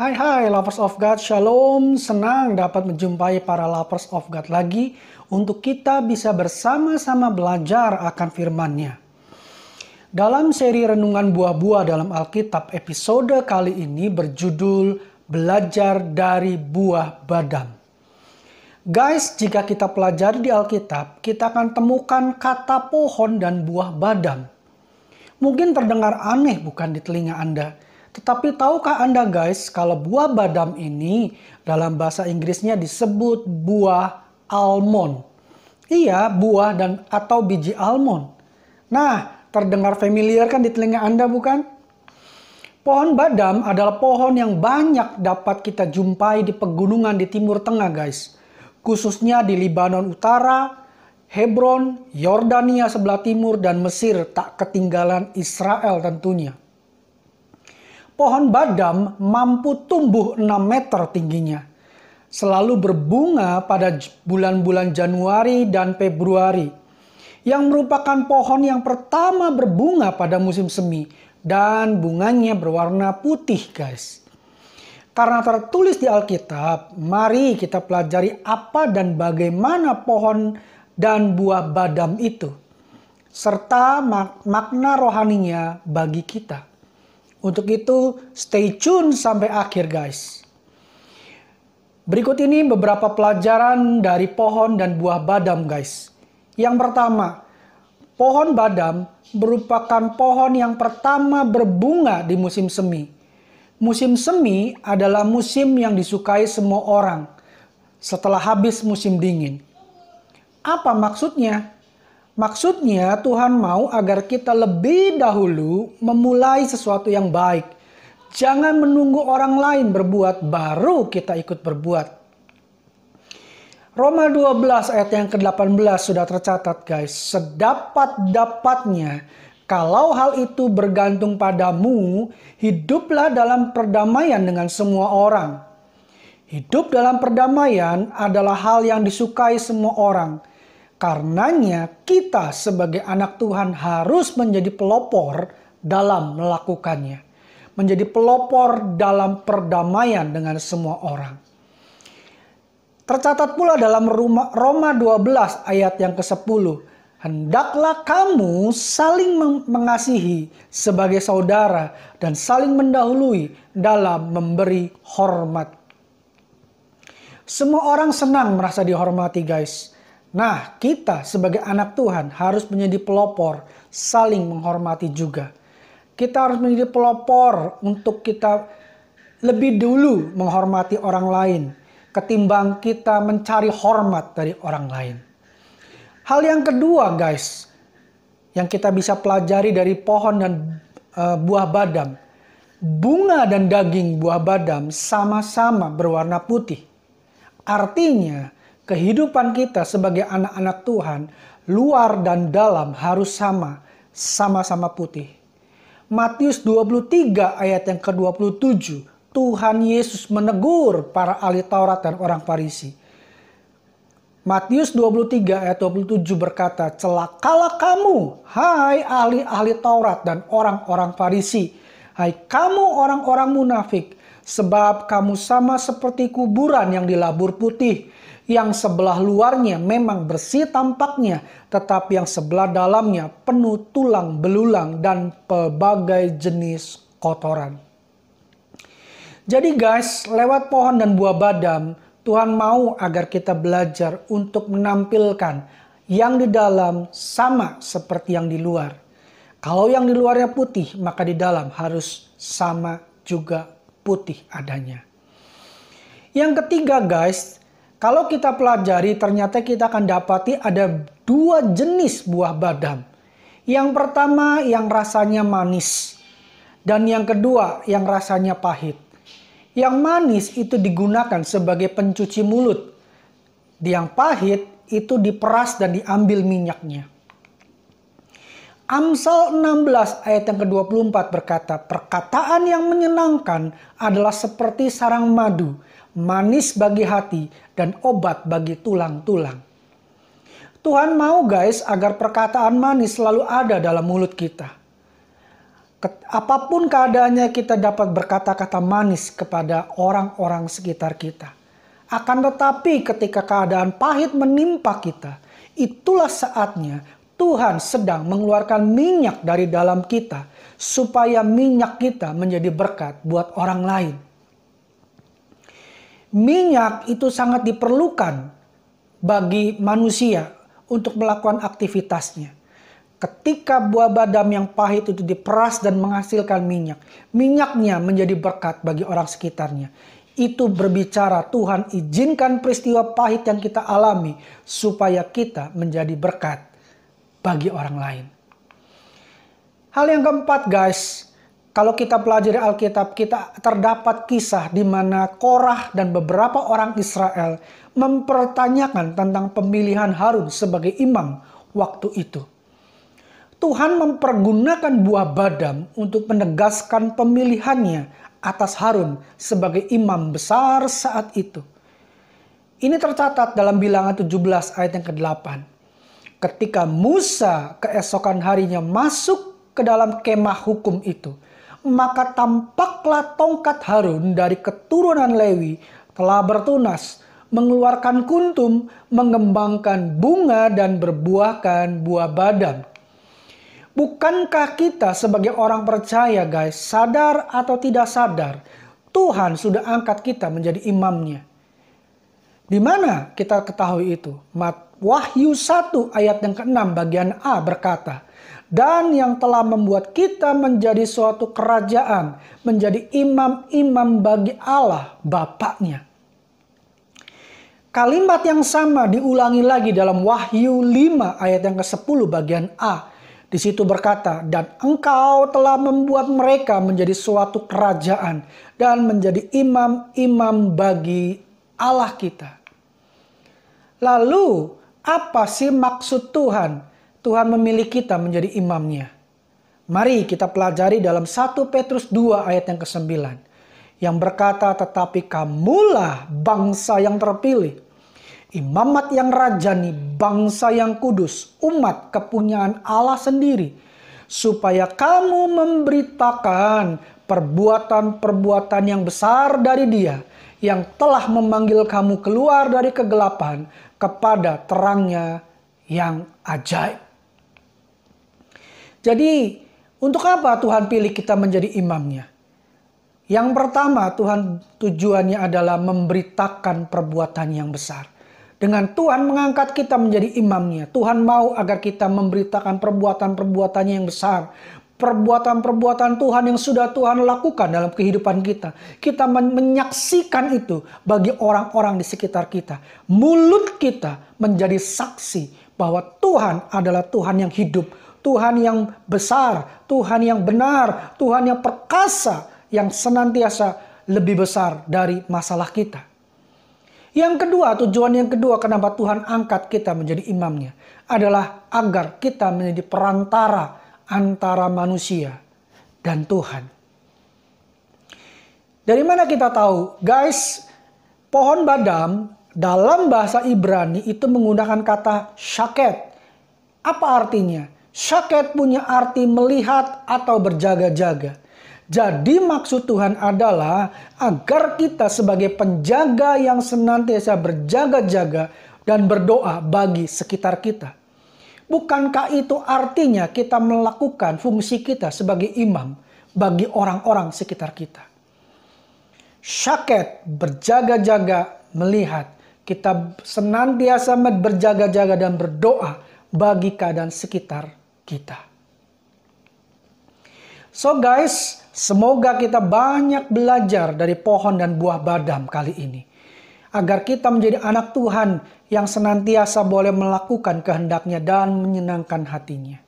Hai hai lovers of God, shalom. Senang dapat menjumpai para lovers of God lagi untuk kita bisa bersama-sama belajar akan firman-Nya. Dalam seri renungan buah-buah dalam Alkitab episode kali ini berjudul Belajar dari Buah Badam. Guys, jika kita pelajari di Alkitab, kita akan temukan kata pohon dan buah badam. Mungkin terdengar aneh bukan di telinga Anda, tetapi tahukah Anda guys kalau buah badam ini dalam bahasa Inggrisnya disebut buah almond. Iya, buah dan atau biji almond. Nah, terdengar familiar kan di telinga Anda bukan? Pohon badam adalah pohon yang banyak dapat kita jumpai di pegunungan di Timur Tengah guys. Khususnya di Libanon Utara, Hebron, Yordania sebelah timur, dan Mesir tak ketinggalan Israel tentunya pohon badam mampu tumbuh 6 meter tingginya. Selalu berbunga pada bulan-bulan Januari dan Februari, yang merupakan pohon yang pertama berbunga pada musim semi dan bunganya berwarna putih, guys. Karena tertulis di Alkitab, mari kita pelajari apa dan bagaimana pohon dan buah badam itu, serta makna rohaninya bagi kita. Untuk itu, stay tune sampai akhir, guys. Berikut ini beberapa pelajaran dari pohon dan buah badam, guys. Yang pertama, pohon badam merupakan pohon yang pertama berbunga di musim semi. Musim semi adalah musim yang disukai semua orang setelah habis musim dingin. Apa maksudnya? Maksudnya Tuhan mau agar kita lebih dahulu memulai sesuatu yang baik. Jangan menunggu orang lain berbuat baru kita ikut berbuat. Roma 12 ayat yang ke-18 sudah tercatat guys. Sedapat-dapatnya kalau hal itu bergantung padamu, hiduplah dalam perdamaian dengan semua orang. Hidup dalam perdamaian adalah hal yang disukai semua orang Karenanya kita sebagai anak Tuhan harus menjadi pelopor dalam melakukannya. Menjadi pelopor dalam perdamaian dengan semua orang. Tercatat pula dalam Roma 12 ayat yang ke-10. Hendaklah kamu saling mengasihi sebagai saudara dan saling mendahului dalam memberi hormat. Semua orang senang merasa dihormati, guys. Nah, kita sebagai anak Tuhan harus menjadi pelopor, saling menghormati juga. Kita harus menjadi pelopor untuk kita lebih dulu menghormati orang lain ketimbang kita mencari hormat dari orang lain. Hal yang kedua, guys, yang kita bisa pelajari dari pohon dan uh, buah badam. Bunga dan daging buah badam sama-sama berwarna putih. Artinya, kehidupan kita sebagai anak-anak Tuhan, luar dan dalam harus sama, sama-sama putih. Matius 23 ayat yang ke-27, Tuhan Yesus menegur para ahli Taurat dan orang Farisi. Matius 23 ayat 27 berkata, Celakalah kamu, hai ahli-ahli Taurat dan orang-orang Farisi, hai kamu orang-orang munafik, sebab kamu sama seperti kuburan yang dilabur putih, yang sebelah luarnya memang bersih tampaknya, tetapi yang sebelah dalamnya penuh tulang belulang dan pelbagai jenis kotoran. Jadi guys, lewat pohon dan buah badam, Tuhan mau agar kita belajar untuk menampilkan yang di dalam sama seperti yang di luar. Kalau yang di luarnya putih, maka di dalam harus sama juga putih adanya. Yang ketiga guys, kalau kita pelajari ternyata kita akan dapati ada dua jenis buah badam. Yang pertama yang rasanya manis dan yang kedua yang rasanya pahit. Yang manis itu digunakan sebagai pencuci mulut. Yang pahit itu diperas dan diambil minyaknya. Amsal 16 ayat yang ke-24 berkata, Perkataan yang menyenangkan adalah seperti sarang madu manis bagi hati, dan obat bagi tulang-tulang. Tuhan mau guys agar perkataan manis selalu ada dalam mulut kita. Apapun keadaannya kita dapat berkata-kata manis kepada orang-orang sekitar kita. Akan tetapi ketika keadaan pahit menimpa kita, itulah saatnya Tuhan sedang mengeluarkan minyak dari dalam kita supaya minyak kita menjadi berkat buat orang lain minyak itu sangat diperlukan bagi manusia untuk melakukan aktivitasnya. Ketika buah badam yang pahit itu diperas dan menghasilkan minyak, minyaknya menjadi berkat bagi orang sekitarnya. Itu berbicara Tuhan izinkan peristiwa pahit yang kita alami supaya kita menjadi berkat bagi orang lain. Hal yang keempat guys, kalau kita pelajari Alkitab, kita terdapat kisah di mana Korah dan beberapa orang Israel mempertanyakan tentang pemilihan Harun sebagai imam waktu itu. Tuhan mempergunakan buah badam untuk menegaskan pemilihannya atas Harun sebagai imam besar saat itu. Ini tercatat dalam bilangan 17 ayat yang ke-8. Ketika Musa keesokan harinya masuk ke dalam kemah hukum itu, maka tampaklah tongkat Harun dari keturunan Lewi telah bertunas, mengeluarkan kuntum, mengembangkan bunga dan berbuahkan buah badan. Bukankah kita sebagai orang percaya guys, sadar atau tidak sadar, Tuhan sudah angkat kita menjadi imamnya. Di mana kita ketahui itu? Wahyu 1 ayat yang ke-6 bagian A berkata, dan yang telah membuat kita menjadi suatu kerajaan, menjadi imam-imam bagi Allah Bapaknya. Kalimat yang sama diulangi lagi dalam Wahyu 5 ayat yang ke-10 bagian A. Di situ berkata, dan engkau telah membuat mereka menjadi suatu kerajaan dan menjadi imam-imam bagi Allah kita. Lalu, apa sih maksud Tuhan Tuhan memilih kita menjadi imamnya. Mari kita pelajari dalam 1 Petrus 2 ayat yang ke-9 yang berkata tetapi kamulah bangsa yang terpilih imamat yang rajani bangsa yang kudus umat kepunyaan Allah sendiri supaya kamu memberitakan perbuatan-perbuatan yang besar dari Dia yang telah memanggil kamu keluar dari kegelapan kepada terangnya yang ajaib. Jadi untuk apa Tuhan pilih kita menjadi imamnya? Yang pertama, Tuhan tujuannya adalah memberitakan perbuatan yang besar. Dengan Tuhan mengangkat kita menjadi imamnya. Tuhan mau agar kita memberitakan perbuatan-perbuatannya yang besar. Perbuatan-perbuatan Tuhan yang sudah Tuhan lakukan dalam kehidupan kita. Kita menyaksikan itu bagi orang-orang di sekitar kita. Mulut kita menjadi saksi bahwa Tuhan adalah Tuhan yang hidup. Tuhan yang besar, Tuhan yang benar, Tuhan yang perkasa, yang senantiasa lebih besar dari masalah kita. Yang kedua, tujuan yang kedua kenapa Tuhan angkat kita menjadi imamnya adalah agar kita menjadi perantara antara manusia dan Tuhan. Dari mana kita tahu? Guys, pohon badam dalam bahasa Ibrani itu menggunakan kata syaket. Apa artinya? Syaket punya arti melihat atau berjaga-jaga. Jadi maksud Tuhan adalah agar kita sebagai penjaga yang senantiasa berjaga-jaga dan berdoa bagi sekitar kita. Bukankah itu artinya kita melakukan fungsi kita sebagai imam bagi orang-orang sekitar kita? Syaket berjaga-jaga melihat kita senantiasa berjaga-jaga dan berdoa bagi keadaan sekitar kita. So guys, semoga kita banyak belajar dari pohon dan buah badam kali ini. Agar kita menjadi anak Tuhan yang senantiasa boleh melakukan kehendaknya dan menyenangkan hatinya.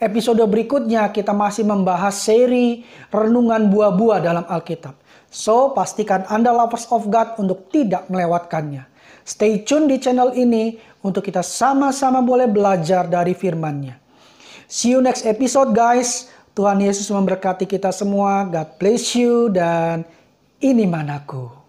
Episode berikutnya kita masih membahas seri Renungan Buah-Buah dalam Alkitab. So, pastikan Anda lovers of God untuk tidak melewatkannya. Stay tune di channel ini untuk kita sama-sama boleh belajar dari firman-Nya. See you next episode guys. Tuhan Yesus memberkati kita semua. God bless you dan ini manaku.